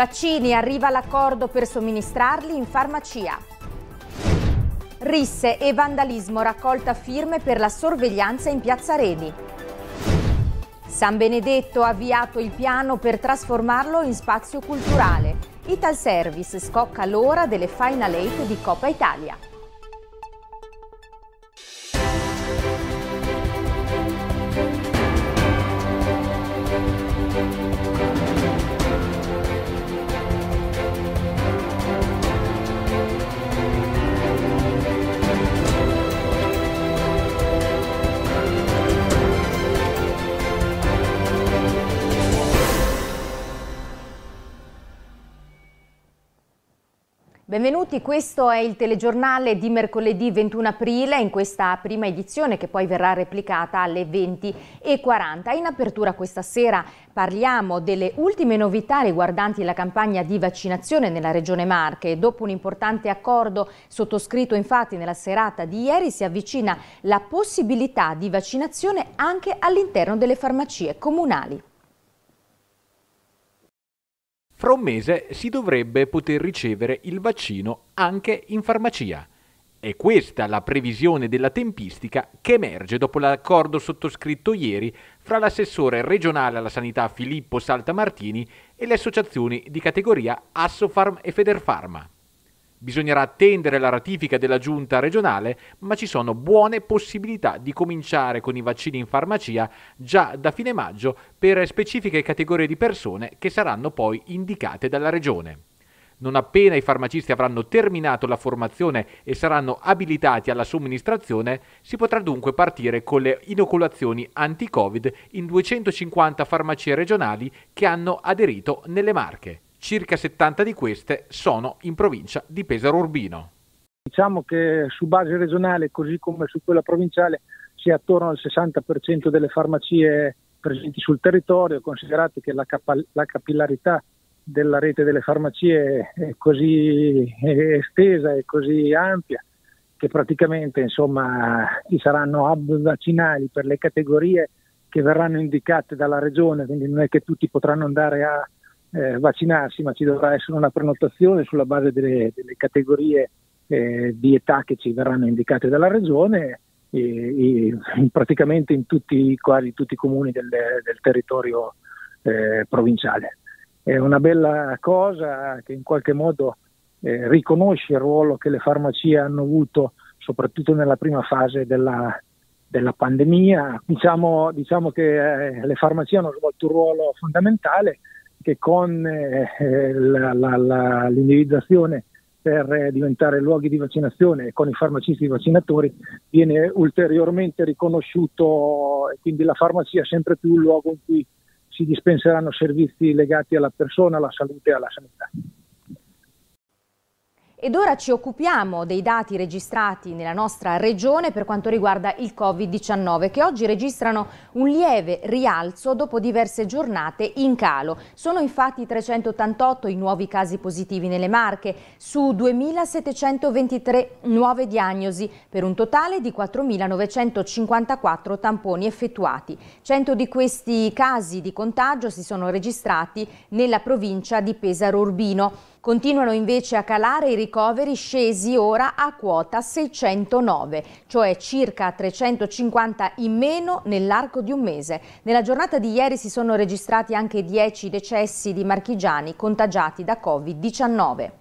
Vaccini, arriva l'accordo per somministrarli in farmacia. Risse e vandalismo raccolta firme per la sorveglianza in Piazza Redi. San Benedetto ha avviato il piano per trasformarlo in spazio culturale. Ital Service scocca l'ora delle Final Eight di Coppa Italia. Benvenuti, questo è il telegiornale di mercoledì 21 aprile in questa prima edizione che poi verrà replicata alle 20.40. In apertura questa sera parliamo delle ultime novità riguardanti la campagna di vaccinazione nella Regione Marche. Dopo un importante accordo sottoscritto infatti nella serata di ieri si avvicina la possibilità di vaccinazione anche all'interno delle farmacie comunali fra un mese si dovrebbe poter ricevere il vaccino anche in farmacia. È questa la previsione della tempistica che emerge dopo l'accordo sottoscritto ieri fra l'assessore regionale alla sanità Filippo Saltamartini e le associazioni di categoria Assofarm e Federfarma. Bisognerà attendere la ratifica della giunta regionale, ma ci sono buone possibilità di cominciare con i vaccini in farmacia già da fine maggio per specifiche categorie di persone che saranno poi indicate dalla regione. Non appena i farmacisti avranno terminato la formazione e saranno abilitati alla somministrazione, si potrà dunque partire con le inoculazioni anti-Covid in 250 farmacie regionali che hanno aderito nelle Marche. Circa 70 di queste sono in provincia di Pesaro Urbino. Diciamo che su base regionale, così come su quella provinciale, si è attorno al 60% delle farmacie presenti sul territorio, considerate che la, capa- la capillarità della rete delle farmacie è così estesa e così ampia che praticamente insomma, ci saranno hub vaccinali per le categorie che verranno indicate dalla regione, quindi non è che tutti potranno andare a eh, vaccinarsi, ma ci dovrà essere una prenotazione sulla base delle, delle categorie eh, di età che ci verranno indicate dalla regione, e, e praticamente in tutti, quasi tutti i comuni del, del territorio eh, provinciale. È una bella cosa che in qualche modo eh, riconosce il ruolo che le farmacie hanno avuto soprattutto nella prima fase della, della pandemia. Diciamo, diciamo che eh, le farmacie hanno svolto un ruolo fondamentale che con eh, la, la, la, l'individuazione per eh, diventare luoghi di vaccinazione e con i farmacisti vaccinatori viene ulteriormente riconosciuto e quindi la farmacia è sempre più un luogo in cui si dispenseranno servizi legati alla persona, alla salute e alla sanità. Ed ora ci occupiamo dei dati registrati nella nostra regione per quanto riguarda il Covid-19 che oggi registrano un lieve rialzo dopo diverse giornate in calo. Sono infatti 388 i nuovi casi positivi nelle Marche su 2.723 nuove diagnosi per un totale di 4.954 tamponi effettuati. 100 di questi casi di contagio si sono registrati nella provincia di Pesaro Urbino. Continuano invece a calare i ricoveri scesi ora a quota 609, cioè circa 350 in meno nell'arco di un mese. Nella giornata di ieri si sono registrati anche 10 decessi di marchigiani contagiati da Covid-19.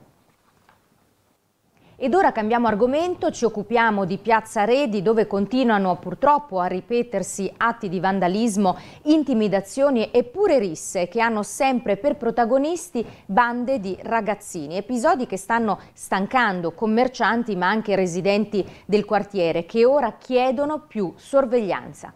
Ed ora cambiamo argomento, ci occupiamo di Piazza Redi dove continuano purtroppo a ripetersi atti di vandalismo, intimidazioni e pure risse che hanno sempre per protagonisti bande di ragazzini, episodi che stanno stancando commercianti ma anche residenti del quartiere che ora chiedono più sorveglianza.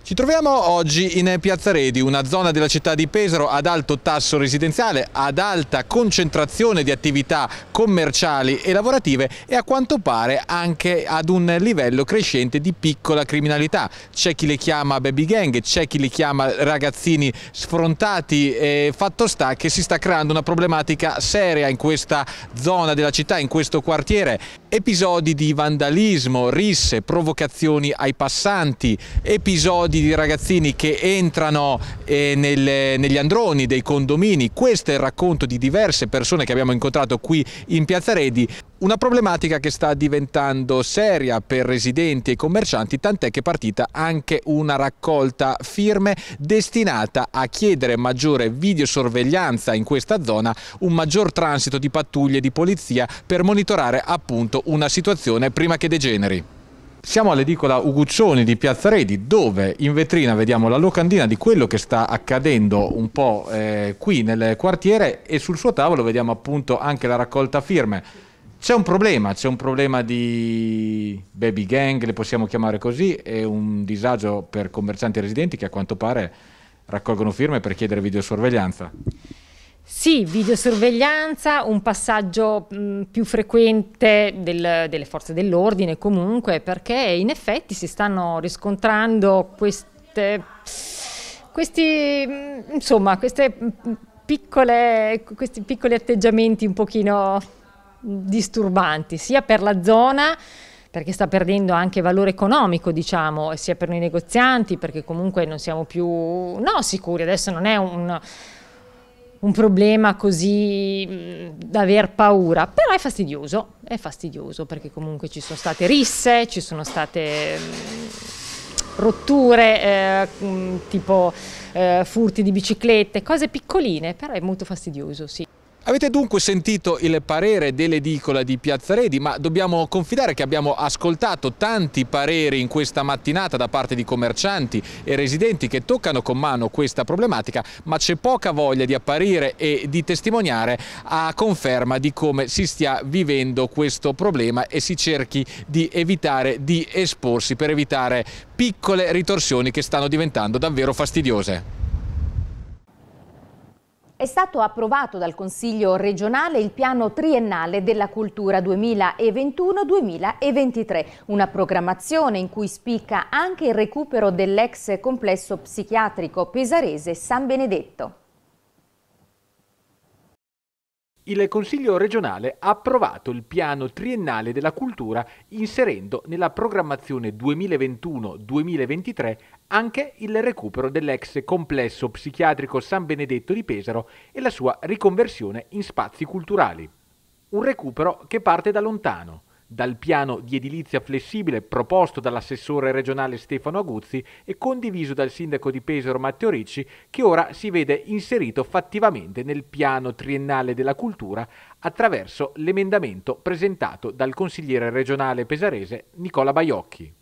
Ci troviamo oggi in Piazza Redi, una zona della città di Pesaro ad alto tasso residenziale, ad alta concentrazione di attività commerciali e lavorative e a quanto pare anche ad un livello crescente di piccola criminalità. C'è chi le chiama baby gang, c'è chi li chiama ragazzini sfrontati e fatto sta che si sta creando una problematica seria in questa zona della città, in questo quartiere. Episodi di vandalismo, risse, provocazioni ai passanti, episodi di ragazzini che entrano eh, nel, negli androni dei condomini, questo è il racconto di diverse persone che abbiamo incontrato qui in Piazza Redi, una problematica che sta diventando seria per residenti e commercianti, tant'è che è partita anche una raccolta firme destinata a chiedere maggiore videosorveglianza in questa zona, un maggior transito di pattuglie di polizia per monitorare appunto una situazione prima che degeneri. Siamo all'edicola Uguccioni di Piazza Redi dove in vetrina vediamo la locandina di quello che sta accadendo un po' eh, qui nel quartiere e sul suo tavolo vediamo appunto anche la raccolta firme. C'è un problema, c'è un problema di baby gang, le possiamo chiamare così, e un disagio per commercianti residenti che a quanto pare raccolgono firme per chiedere videosorveglianza. Sì, videosorveglianza, un passaggio mh, più frequente del, delle forze dell'ordine comunque, perché in effetti si stanno riscontrando queste, questi, insomma, queste piccole, questi piccoli atteggiamenti un pochino disturbanti, sia per la zona perché sta perdendo anche valore economico, diciamo, sia per noi negozianti, perché comunque non siamo più no, sicuri, adesso non è un un problema così mm, da aver paura, però è fastidioso, è fastidioso perché comunque ci sono state risse, ci sono state mm, rotture, eh, mm, tipo eh, furti di biciclette, cose piccoline, però è molto fastidioso, sì. Avete dunque sentito il parere dell'edicola di Piazza Redi, ma dobbiamo confidare che abbiamo ascoltato tanti pareri in questa mattinata da parte di commercianti e residenti che toccano con mano questa problematica, ma c'è poca voglia di apparire e di testimoniare a conferma di come si stia vivendo questo problema e si cerchi di evitare di esporsi per evitare piccole ritorsioni che stanno diventando davvero fastidiose. È stato approvato dal Consiglio regionale il piano triennale della cultura 2021-2023, una programmazione in cui spicca anche il recupero dell'ex complesso psichiatrico pesarese San Benedetto il Consiglio regionale ha approvato il piano triennale della cultura inserendo nella programmazione 2021-2023 anche il recupero dell'ex complesso psichiatrico San Benedetto di Pesaro e la sua riconversione in spazi culturali. Un recupero che parte da lontano dal piano di edilizia flessibile proposto dall'assessore regionale Stefano Aguzzi e condiviso dal sindaco di Pesaro Matteo Ricci, che ora si vede inserito fattivamente nel piano triennale della cultura attraverso l'emendamento presentato dal consigliere regionale pesarese Nicola Baiocchi.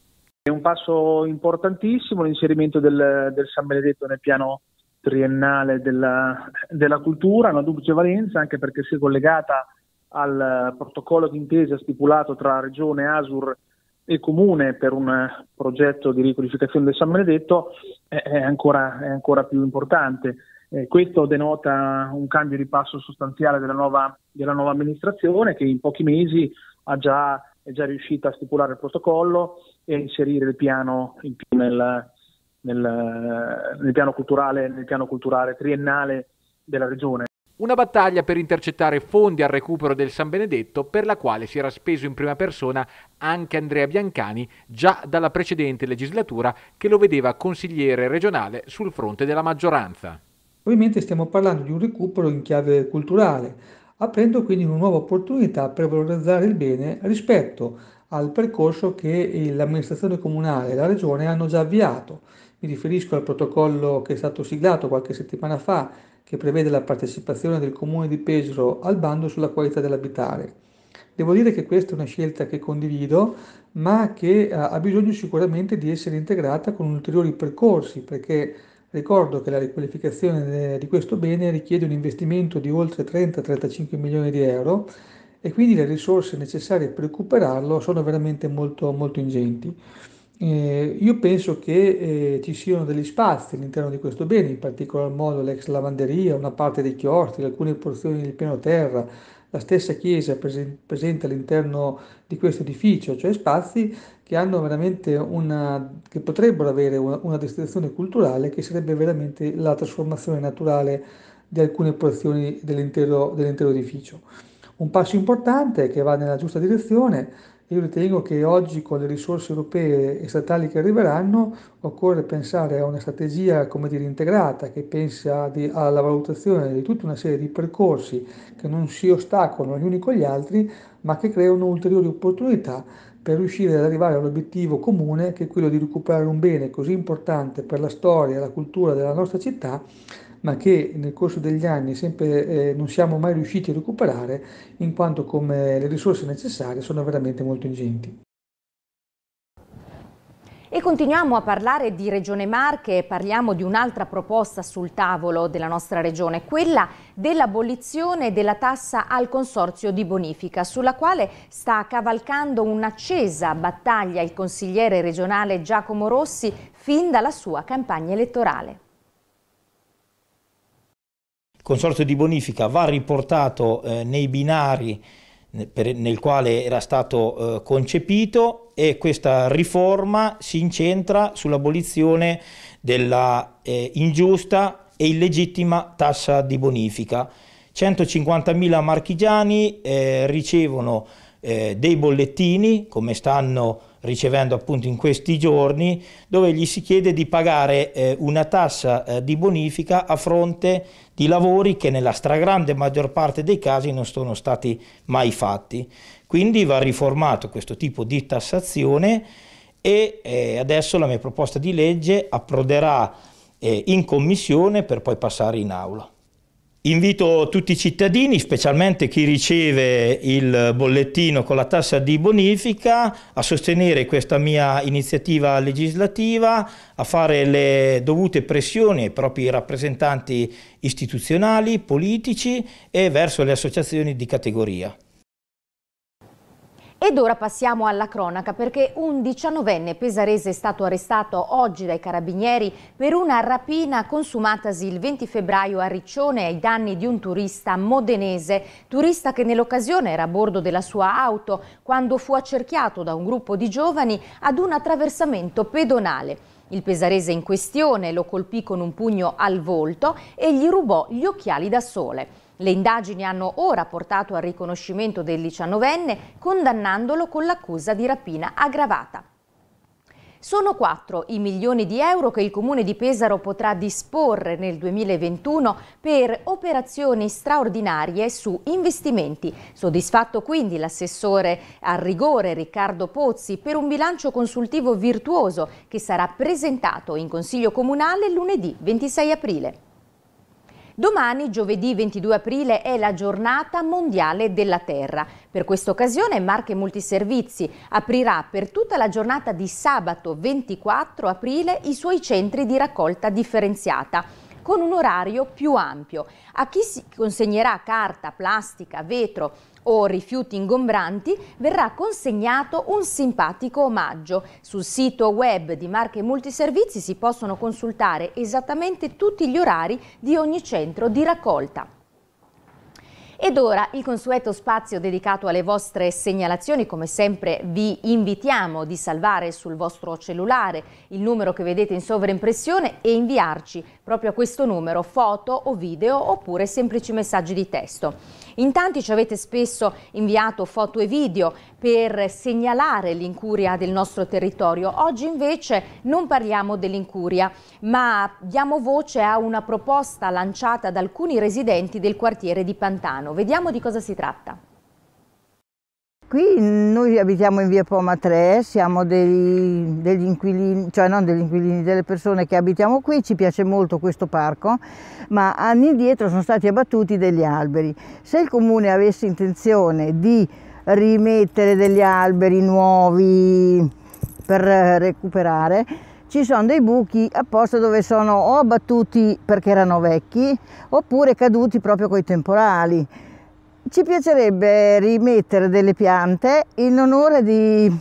È un passo importantissimo l'inserimento del, del San Benedetto nel piano triennale della, della cultura, una duplice valenza anche perché si è collegata al protocollo d'intesa stipulato tra Regione, Asur e Comune per un progetto di riqualificazione del San Benedetto è ancora, è ancora più importante. Eh, questo denota un cambio di passo sostanziale della nuova, della nuova amministrazione che in pochi mesi già, è già riuscita a stipulare il protocollo e a inserire il piano in più nel, nel, nel, piano, culturale, nel piano culturale triennale della regione. Una battaglia per intercettare fondi al recupero del San Benedetto per la quale si era speso in prima persona anche Andrea Biancani già dalla precedente legislatura che lo vedeva consigliere regionale sul fronte della maggioranza. Ovviamente stiamo parlando di un recupero in chiave culturale, aprendo quindi una nuova opportunità per valorizzare il bene rispetto al percorso che l'amministrazione comunale e la regione hanno già avviato. Mi riferisco al protocollo che è stato siglato qualche settimana fa che prevede la partecipazione del comune di Pesaro al bando sulla qualità dell'abitare. Devo dire che questa è una scelta che condivido, ma che eh, ha bisogno sicuramente di essere integrata con ulteriori percorsi, perché ricordo che la riqualificazione eh, di questo bene richiede un investimento di oltre 30-35 milioni di euro e quindi le risorse necessarie per recuperarlo sono veramente molto, molto ingenti. Eh, io penso che eh, ci siano degli spazi all'interno di questo bene, in particolar modo l'ex lavanderia, una parte dei chiostri, alcune porzioni del piano terra, la stessa chiesa presen- presente all'interno di questo edificio, cioè spazi che, una, che potrebbero avere una, una destinazione culturale che sarebbe veramente la trasformazione naturale di alcune porzioni dell'intero, dell'intero edificio. Un passo importante che va nella giusta direzione io ritengo che oggi con le risorse europee e statali che arriveranno occorre pensare a una strategia come dire, integrata che pensa di, alla valutazione di tutta una serie di percorsi che non si ostacolano gli uni con gli altri ma che creano ulteriori opportunità per riuscire ad arrivare all'obiettivo comune che è quello di recuperare un bene così importante per la storia e la cultura della nostra città, ma che nel corso degli anni sempre, eh, non siamo mai riusciti a recuperare in quanto come le risorse necessarie sono veramente molto ingenti. E continuiamo a parlare di Regione Marche e parliamo di un'altra proposta sul tavolo della nostra regione, quella dell'abolizione della tassa al consorzio di bonifica, sulla quale sta cavalcando un'accesa battaglia il consigliere regionale Giacomo Rossi fin dalla sua campagna elettorale. Il consorzio di bonifica va riportato eh, nei binari nel quale era stato eh, concepito e questa riforma si incentra sull'abolizione della eh, ingiusta e illegittima tassa di bonifica. 150.000 marchigiani eh, ricevono eh, dei bollettini come stanno ricevendo appunto in questi giorni, dove gli si chiede di pagare eh, una tassa eh, di bonifica a fronte di lavori che nella stragrande maggior parte dei casi non sono stati mai fatti. Quindi va riformato questo tipo di tassazione e eh, adesso la mia proposta di legge approderà eh, in commissione per poi passare in aula. Invito tutti i cittadini, specialmente chi riceve il bollettino con la tassa di bonifica, a sostenere questa mia iniziativa legislativa, a fare le dovute pressioni ai propri rappresentanti istituzionali, politici e verso le associazioni di categoria. Ed ora passiamo alla cronaca perché un diciannovenne pesarese è stato arrestato oggi dai carabinieri per una rapina consumatasi il 20 febbraio a Riccione ai danni di un turista modenese, turista che nell'occasione era a bordo della sua auto quando fu accerchiato da un gruppo di giovani ad un attraversamento pedonale. Il pesarese in questione lo colpì con un pugno al volto e gli rubò gli occhiali da sole. Le indagini hanno ora portato al riconoscimento del 19enne, condannandolo con l'accusa di rapina aggravata. Sono quattro i milioni di euro che il Comune di Pesaro potrà disporre nel 2021 per operazioni straordinarie su investimenti. Soddisfatto quindi l'assessore a rigore Riccardo Pozzi per un bilancio consultivo virtuoso che sarà presentato in Consiglio Comunale lunedì 26 aprile. Domani, giovedì 22 aprile, è la giornata mondiale della terra. Per questa occasione Marche Multiservizi aprirà per tutta la giornata di sabato 24 aprile i suoi centri di raccolta differenziata con un orario più ampio. A chi consegnerà carta, plastica, vetro o rifiuti ingombranti verrà consegnato un simpatico omaggio. Sul sito web di Marche Multiservizi si possono consultare esattamente tutti gli orari di ogni centro di raccolta. Ed ora il consueto spazio dedicato alle vostre segnalazioni, come sempre vi invitiamo di salvare sul vostro cellulare il numero che vedete in sovraimpressione e inviarci proprio a questo numero foto o video oppure semplici messaggi di testo. In tanti ci avete spesso inviato foto e video per segnalare l'incuria del nostro territorio, oggi invece non parliamo dell'incuria ma diamo voce a una proposta lanciata da alcuni residenti del quartiere di Pantano. Vediamo di cosa si tratta. Qui noi abitiamo in via Poma 3, siamo dei, degli inquilini, cioè non degli inquilini, delle persone che abitiamo qui, ci piace molto questo parco, ma anni dietro sono stati abbattuti degli alberi. Se il comune avesse intenzione di rimettere degli alberi nuovi per recuperare, ci sono dei buchi apposta dove sono o abbattuti perché erano vecchi oppure caduti proprio coi temporali ci piacerebbe rimettere delle piante in onore di,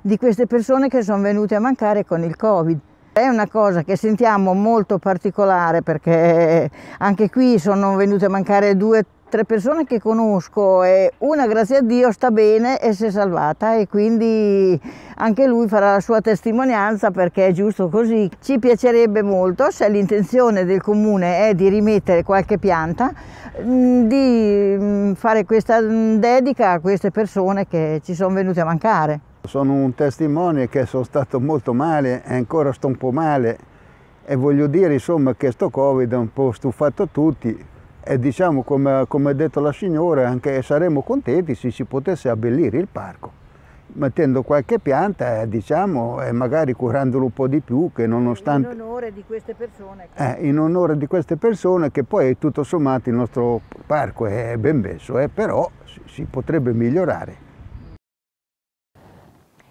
di queste persone che sono venute a mancare con il Covid. È una cosa che sentiamo molto particolare perché anche qui sono venute a mancare due Tre persone che conosco e una grazie a Dio sta bene e si è salvata e quindi anche lui farà la sua testimonianza perché è giusto così. Ci piacerebbe molto se l'intenzione del comune è di rimettere qualche pianta, mm, di mm, fare questa mm, dedica a queste persone che ci sono venute a mancare. Sono un testimone che sono stato molto male e ancora sto un po' male e voglio dire insomma che sto Covid ha un po' stufato tutti, e diciamo come, come ha detto la signora anche saremmo contenti se si potesse abbellire il parco mettendo qualche pianta eh, diciamo, e magari curandolo un po' di più che nonostante... In onore di queste persone. Eh, in onore di queste persone che poi tutto sommato il nostro parco è ben messo, eh, però si, si potrebbe migliorare.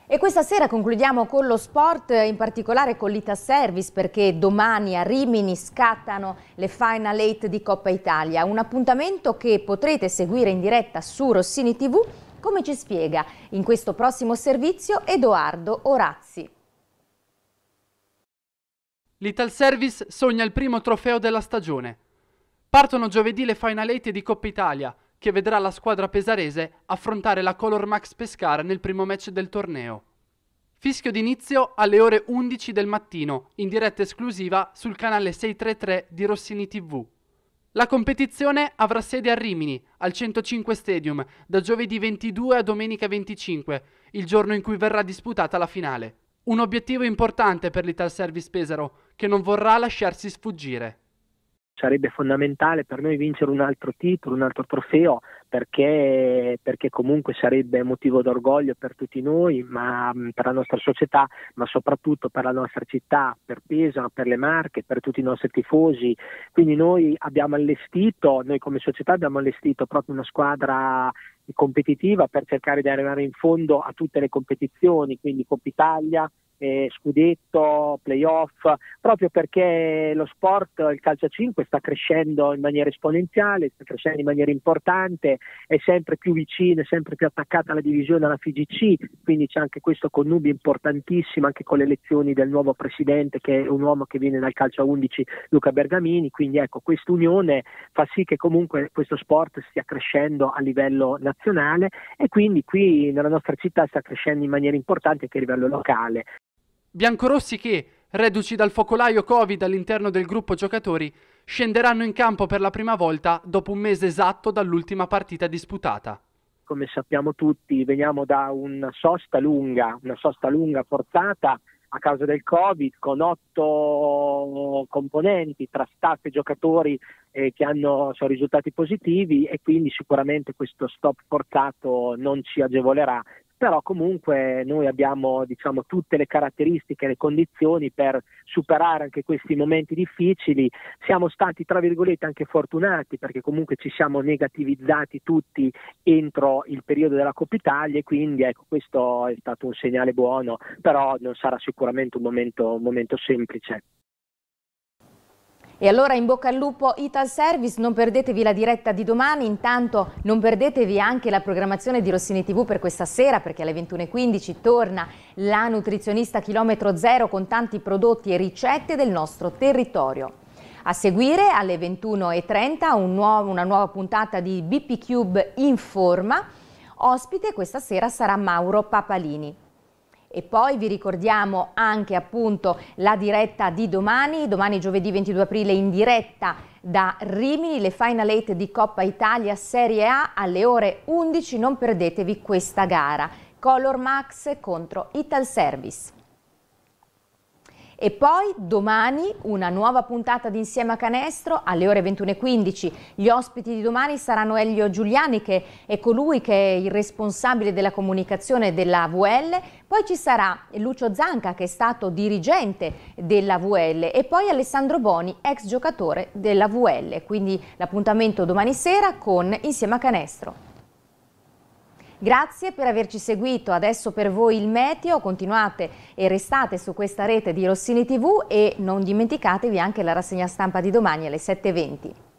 E questa sera concludiamo con lo sport, in particolare con l'Ita Service, perché domani a Rimini scattano le Final 8 di Coppa Italia, un appuntamento che potrete seguire in diretta su Rossini TV, come ci spiega in questo prossimo servizio Edoardo Orazzi. L'Ital Service sogna il primo trofeo della stagione. Partono giovedì le Final 8 di Coppa Italia, che vedrà la squadra pesarese affrontare la Color Max Pescara nel primo match del torneo. Fischio d'inizio alle ore 11 del mattino, in diretta esclusiva sul canale 633 di Rossini TV. La competizione avrà sede a Rimini, al 105 Stadium, da giovedì 22 a domenica 25, il giorno in cui verrà disputata la finale. Un obiettivo importante per l'Ital Service Pesaro, che non vorrà lasciarsi sfuggire sarebbe fondamentale per noi vincere un altro titolo, un altro trofeo, perché, perché, comunque sarebbe motivo d'orgoglio per tutti noi, ma, mm, per la nostra società, ma soprattutto per la nostra città, per Pesaro, per le Marche, per tutti i nostri tifosi. Quindi noi abbiamo allestito, noi come società abbiamo allestito proprio una squadra competitiva per cercare di arrivare in fondo a tutte le competizioni, quindi Coppa Italia, eh, scudetto, playoff, proprio perché lo sport, il calcio a 5 sta crescendo in maniera esponenziale, sta crescendo in maniera importante, è sempre più vicino, è sempre più attaccata alla divisione, alla FIGC, quindi c'è anche questo connubio importantissimo anche con le elezioni del nuovo presidente che è un uomo che viene dal calcio a 11, Luca Bergamini, quindi ecco questa unione fa sì che comunque questo sport stia crescendo a livello nazionale e quindi qui nella nostra città sta crescendo in maniera importante anche a livello locale. Biancorossi che, reduci dal focolaio Covid all'interno del gruppo giocatori, scenderanno in campo per la prima volta dopo un mese esatto dall'ultima partita disputata. Come sappiamo tutti, veniamo da una sosta lunga, una sosta lunga forzata a causa del Covid, con otto componenti tra staff e giocatori eh, che hanno sono risultati positivi e quindi sicuramente questo stop forzato non ci agevolerà però comunque noi abbiamo diciamo, tutte le caratteristiche, le condizioni per superare anche questi momenti difficili, siamo stati tra virgolette anche fortunati perché comunque ci siamo negativizzati tutti entro il periodo della Coppa Italia e quindi ecco questo è stato un segnale buono, però non sarà sicuramente un momento, un momento semplice. E allora in bocca al lupo Ital Service, non perdetevi la diretta di domani, intanto non perdetevi anche la programmazione di Rossini TV per questa sera perché alle 21.15 torna la nutrizionista chilometro zero con tanti prodotti e ricette del nostro territorio. A seguire alle 21.30 un nuovo, una nuova puntata di BP Cube in forma. Ospite questa sera sarà Mauro Papalini. E poi vi ricordiamo anche appunto la diretta di domani, domani giovedì 22 aprile in diretta da Rimini, le Final 8 di Coppa Italia Serie A alle ore 11, non perdetevi questa gara. Color Max contro Ital Service. E poi domani una nuova puntata di Insieme a Canestro alle ore 21.15. Gli ospiti di domani saranno Elio Giuliani che è colui che è il responsabile della comunicazione della VL, poi ci sarà Lucio Zanca che è stato dirigente della VL e poi Alessandro Boni, ex giocatore della VL. Quindi l'appuntamento domani sera con Insieme a Canestro. Grazie per averci seguito, adesso per voi il meteo, continuate e restate su questa rete di Rossini TV e non dimenticatevi anche la rassegna stampa di domani alle 7.20.